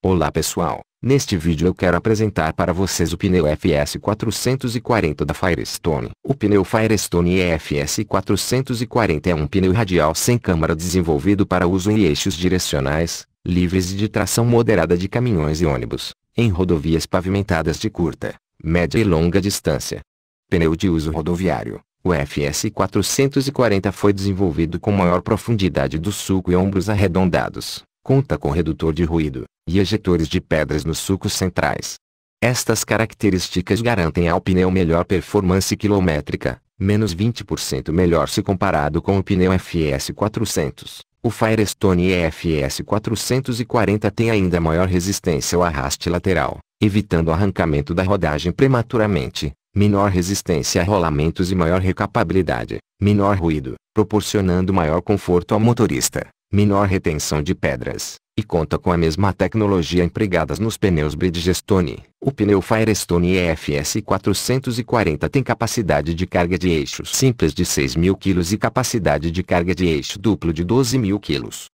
Olá pessoal, neste vídeo eu quero apresentar para vocês o pneu FS 440 da Firestone. O pneu Firestone EFS 440 é um pneu radial sem câmara desenvolvido para uso em eixos direcionais, livres e de tração moderada de caminhões e ônibus, em rodovias pavimentadas de curta, média e longa distância. Pneu de uso rodoviário. O FS 440 foi desenvolvido com maior profundidade do sulco e ombros arredondados. Conta com redutor de ruído, e ejetores de pedras nos sucos centrais. Estas características garantem ao pneu melhor performance quilométrica, menos 20% melhor se comparado com o pneu FS 400. O Firestone EFS 440 tem ainda maior resistência ao arraste lateral, evitando o arrancamento da rodagem prematuramente, menor resistência a rolamentos e maior recapabilidade, menor ruído, proporcionando maior conforto ao motorista, menor retenção de pedras, e conta com a mesma tecnologia empregadas nos pneus Bridgestone. O pneu Firestone EFS 440 tem capacidade de carga de eixo simples de 6.000 kg e capacidade de carga de eixo duplo de 12.000 kg.